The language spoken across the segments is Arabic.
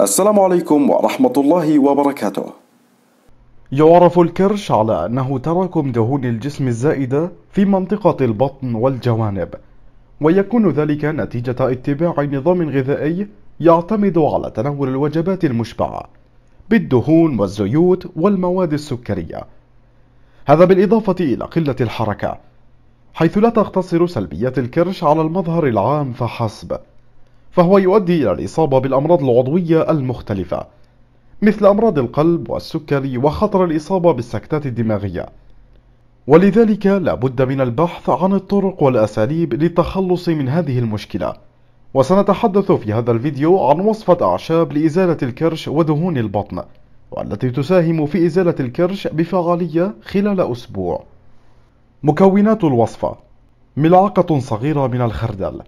السلام عليكم ورحمة الله وبركاته يعرف الكرش على أنه تراكم دهون الجسم الزائدة في منطقة البطن والجوانب ويكون ذلك نتيجة اتباع نظام غذائي يعتمد على تناول الوجبات المشبعة بالدهون والزيوت والمواد السكرية هذا بالإضافة إلى قلة الحركة حيث لا تقتصر سلبيات الكرش على المظهر العام فحسب فهو يؤدي إلى الإصابة بالأمراض العضوية المختلفة مثل أمراض القلب والسكري وخطر الإصابة بالسكتات الدماغية ولذلك لابد من البحث عن الطرق والأساليب للتخلص من هذه المشكلة وسنتحدث في هذا الفيديو عن وصفة أعشاب لإزالة الكرش ودهون البطن والتي تساهم في إزالة الكرش بفعالية خلال أسبوع مكونات الوصفة ملعقة صغيرة من الخردل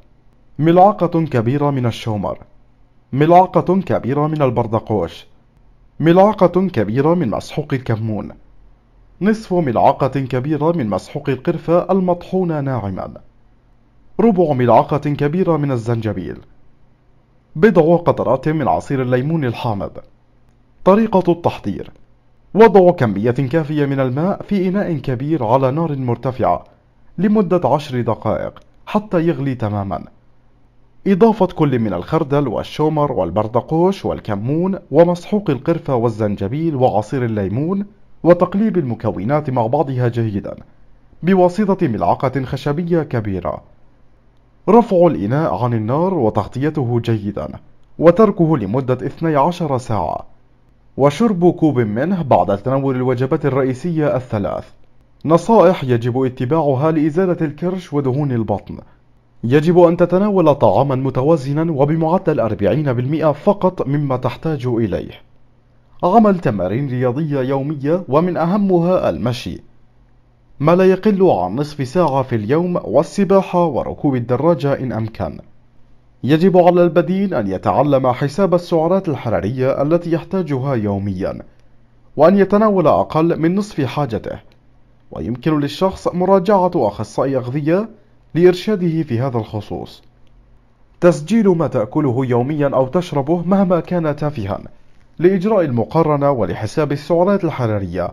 ملعقة كبيرة من الشومر ملعقة كبيرة من البردقوش ملعقة كبيرة من مسحوق الكمون نصف ملعقة كبيرة من مسحوق القرفة المطحونة ناعما ربع ملعقة كبيرة من الزنجبيل بضع قطرات من عصير الليمون الحامض طريقة التحضير وضع كمية كافية من الماء في إناء كبير على نار مرتفعة لمدة عشر دقائق حتى يغلي تماما إضافة كل من الخردل والشومر والبردقوش والكمون ومسحوق القرفة والزنجبيل وعصير الليمون وتقليب المكونات مع بعضها جيدا بواسطة ملعقة خشبية كبيرة رفع الإناء عن النار وتغطيته جيدا وتركه لمدة 12 ساعة وشرب كوب منه بعد تناول الوجبات الرئيسية الثلاث نصائح يجب اتباعها لإزالة الكرش ودهون البطن يجب أن تتناول طعاما متوازنا وبمعدل 40% فقط مما تحتاج إليه عمل تمارين رياضية يومية ومن أهمها المشي ما لا يقل عن نصف ساعة في اليوم والسباحة وركوب الدراجة إن أمكن يجب على البديل أن يتعلم حساب السعرات الحرارية التي يحتاجها يوميا وأن يتناول أقل من نصف حاجته ويمكن للشخص مراجعة أخصائي أغذية لإرشاده في هذا الخصوص تسجيل ما تأكله يوميا أو تشربه مهما كان تافها لإجراء المقارنة ولحساب السعرات الحرارية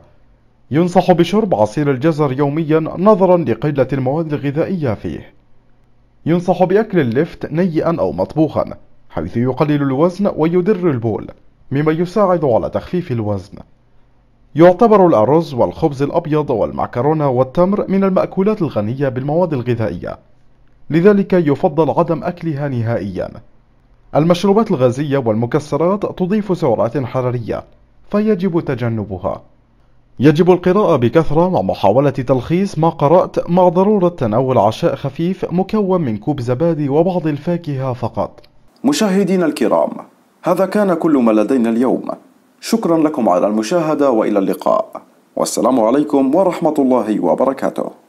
ينصح بشرب عصير الجزر يوميا نظرا لقلة المواد الغذائية فيه ينصح بأكل اللفت نيئا أو مطبوخا حيث يقلل الوزن ويدر البول مما يساعد على تخفيف الوزن يعتبر الأرز والخبز الأبيض والمعكرونة والتمر من المأكولات الغنية بالمواد الغذائية لذلك يفضل عدم أكلها نهائيا المشروبات الغازية والمكسرات تضيف سعرات حرارية فيجب تجنبها يجب القراءة بكثرة ومحاولة تلخيص ما قرأت مع ضرورة تناول عشاء خفيف مكون من كوب زبادي وبعض الفاكهة فقط مشاهدينا الكرام هذا كان كل ما لدينا اليوم شكرا لكم على المشاهدة وإلى اللقاء والسلام عليكم ورحمة الله وبركاته